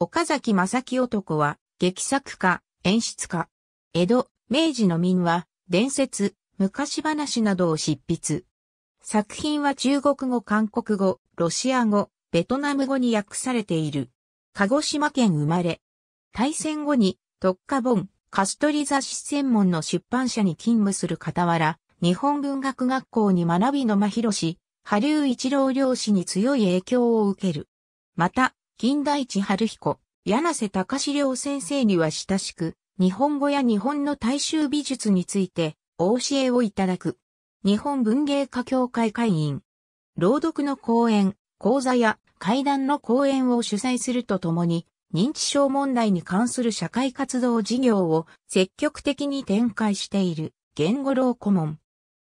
岡崎正樹男は、劇作家、演出家。江戸、明治の民は、伝説、昔話などを執筆。作品は中国語、韓国語、ロシア語、ベトナム語に訳されている。鹿児島県生まれ。大戦後に、特化本、カストリ雑誌専門の出版社に勤務する傍ら、日本文学学校に学びの真広氏、波竜一郎漁師に強い影響を受ける。また、金田一春彦、柳瀬隆良先生には親しく、日本語や日本の大衆美術について、お教えをいただく。日本文芸家協会会員。朗読の講演、講座や会談の講演を主催するとともに、認知症問題に関する社会活動事業を積極的に展開している言語老顧問。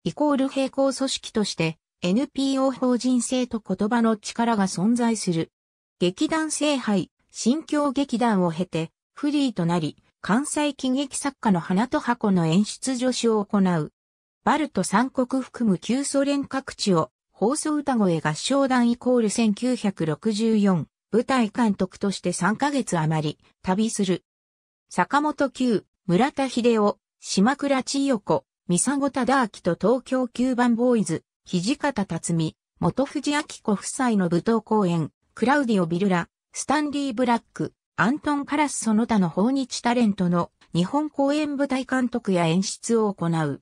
イコール並行組織として NPO 法人性と言葉の力が存在する劇団聖杯、新京劇団を経て、フリーとなり、関西喜劇作家の花と箱の演出助手を行う。バルト三国含む旧ソ連各地を放送歌声合唱団イコール1964舞台監督として3ヶ月余り旅する。坂本九、村田秀夫、島倉千代子、三佐子忠明と東京九番ボーイズ、土方辰巳、元藤明子夫妻の舞踏公演、クラウディオ・ビルラ、スタンリー・ブラック、アントン・カラスその他の訪日タレントの日本公演舞台監督や演出を行う。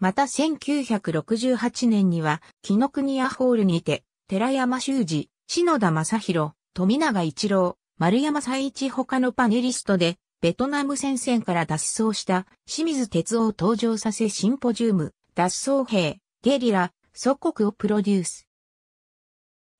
また1968年には、木ノ国屋ホールにて、寺山修司、篠田正宏、富永一郎、丸山最一他のパネリストで、ベトナム戦線から脱走した清水哲夫を登場させシンポジウム、脱走兵、ゲリラ、祖国をプロデュース。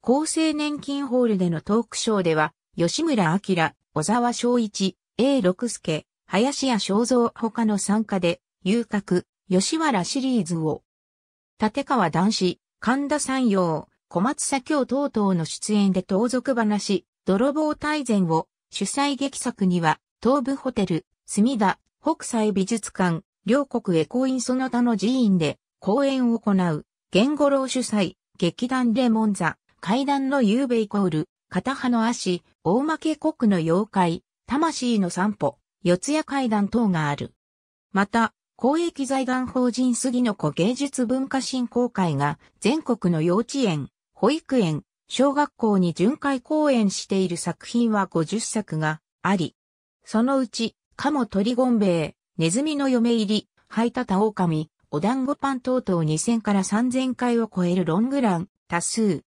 厚生年金ホールでのトークショーでは、吉村明、小沢昭一、A 六助、林家正蔵他の参加で、遊郭、吉原シリーズを、立川男子、神田山陽、小松左京等々の出演で盗賊話、泥棒大全を、主催劇作には、東部ホテル、墨田、北斎美術館、両国コインその他の寺院で、公演を行う、玄五郎主催、劇団レモン座、階段の夕べイコール、片葉の足、大負け国の妖怪、魂の散歩、四谷階段等がある。また、公益財団法人杉の子芸術文化振興会が全国の幼稚園、保育園、小学校に巡回公演している作品は50作があり、そのうち、カモ鳥ゴンベイ、ネズミの嫁入り、ハイタタオオカミ、お団子パン等々2000から3000回を超えるロングラン、多数、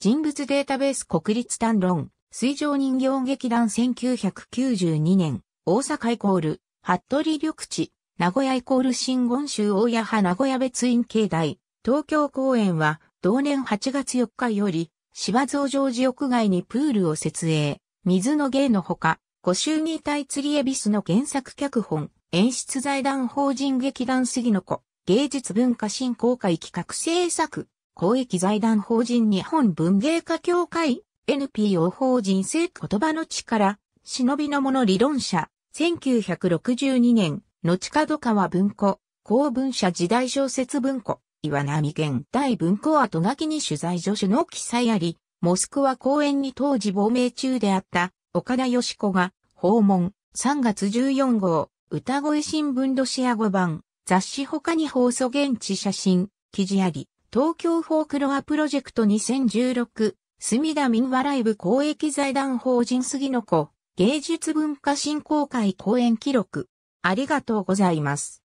人物データベース国立単論、水上人形劇団1992年、大阪イコール、服部緑地、名古屋イコール新言州大谷派名古屋別院境内、東京公演は、同年8月4日より、芝増上寺屋外にプールを設営、水の芸のほか、五祝儀体釣りエビスの原作脚本、演出財団法人劇団杉の子、芸術文化振興会企画制作、公益財団法人日本文芸家協会 NPO 法人性言葉の力、忍びの者理論者、1962年、後角川文庫、公文社時代小説文庫、岩波現代文庫後書きに取材助手の記載あり、モスクワ公園に当時亡命中であった岡田義子が訪問3月14号歌声新聞ロシア語版雑誌他に放送現地写真記事あり東京フォークロアプロジェクト2016、墨田民話ライブ公益財団法人杉の子、芸術文化振興会講演記録。ありがとうございます。